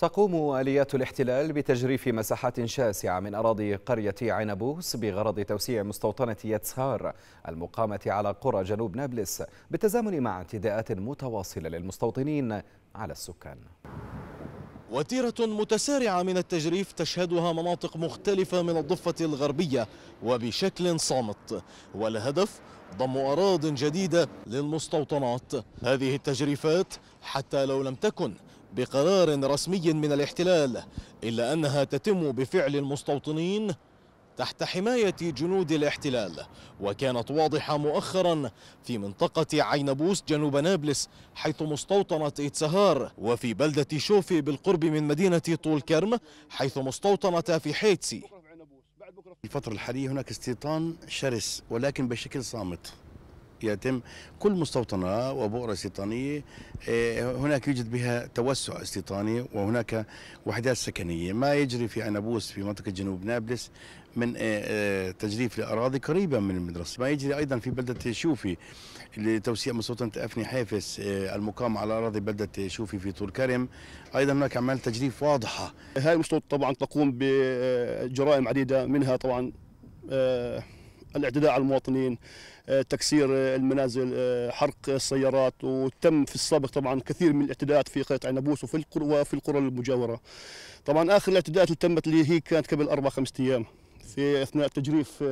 تقوم آليات الاحتلال بتجريف مساحات شاسعة من أراضي قرية عنبوس بغرض توسيع مستوطنة يتسهار المقامة على قرى جنوب نابلس بالتزامن مع اعتداءات متواصلة للمستوطنين على السكان وتيرة متسارعة من التجريف تشهدها مناطق مختلفة من الضفة الغربية وبشكل صامت والهدف ضم أراض جديدة للمستوطنات هذه التجريفات حتى لو لم تكن بقرار رسمي من الاحتلال إلا أنها تتم بفعل المستوطنين تحت حماية جنود الاحتلال وكانت واضحة مؤخرا في منطقة عينبوس جنوب نابلس حيث مستوطنة إتسهار وفي بلدة شوفي بالقرب من مدينة طول كرم حيث مستوطنة في حيتسي الفترة الحالية هناك استيطان شرس ولكن بشكل صامت يتم كل مستوطنة وبؤرة استيطانية آه، هناك يوجد بها توسع استيطاني وهناك وحدات سكنية ما يجري في عنابوس في منطقة جنوب نابلس من آه، آه، تجريف لأراضي قريبة من المدرسة ما يجري أيضا في بلدة شوفي لتوسيع مستوطنة أفني حافس المقام على أراضي بلدة شوفي في طول كرم أيضا هناك أعمال تجريف واضحة هذه المستوطنة طبعا تقوم بجرائم عديدة منها طبعا الاعتداء على المواطنين آه، تكسير آه، المنازل آه، حرق السيارات وتم في السابق طبعا كثير من الاعتداءات في قرية عنابوس وفي القرى وفي القرى المجاورة طبعا آخر الاعتداءات اللي تمت اللي هي كانت قبل أربع خمسة أيام في أثناء تجريف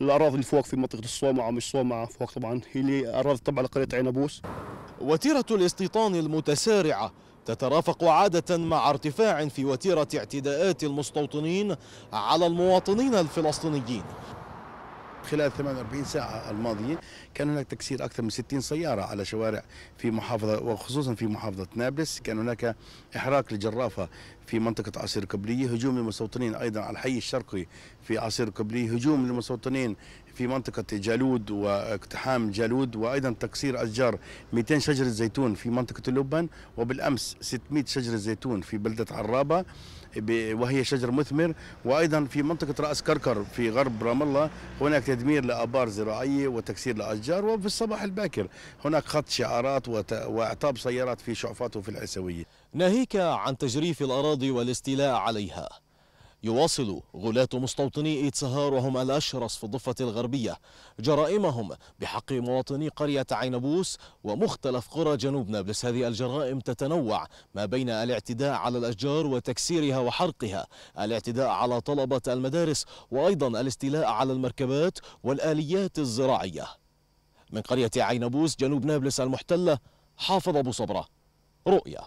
الأراضي اللي فوق في منطقة الصومعة مش صومعة فوق طبعا هي اللي أراضي طبعا لقرية عنابوس وتيرة الاستيطان المتسارعة تترافق عادة مع ارتفاع في وتيرة اعتداءات المستوطنين على المواطنين الفلسطينيين خلال 48 ساعة الماضية كان هناك تكسير أكثر من 60 سيارة على شوارع في محافظة وخصوصا في محافظة نابلس كان هناك إحراق لجرافة في منطقة عصير كبلية هجوم للمستوطنين أيضا على الحي الشرقي في عصير كبلية هجوم للمستوطنين في منطقة جالود واقتحام جالود وأيضا تكسير أشجار 200 شجرة زيتون في منطقة اللبن وبالأمس 600 شجرة زيتون في بلدة عرابة وهي شجر مثمر وأيضا في منطقة رأس كركر في غرب رام الله هناك تدمير لآبار زراعية وتكسير لأشجار وفي الصباح الباكر هناك خط شعارات وإعطاب سيارات في شعفات وفي العسوية ناهيك عن تجريف الأراضي الأراضي والاستيلاء عليها يواصل غلاة مستوطني إيتسهار وهم الأشرس في الضفة الغربية جرائمهم بحق مواطني قرية عينبوس ومختلف قرى جنوب نابلس هذه الجرائم تتنوع ما بين الاعتداء على الأشجار وتكسيرها وحرقها الاعتداء على طلبة المدارس وأيضا الاستيلاء على المركبات والآليات الزراعية من قرية عينبوس جنوب نابلس المحتلة حافظ أبو صبرة رؤيا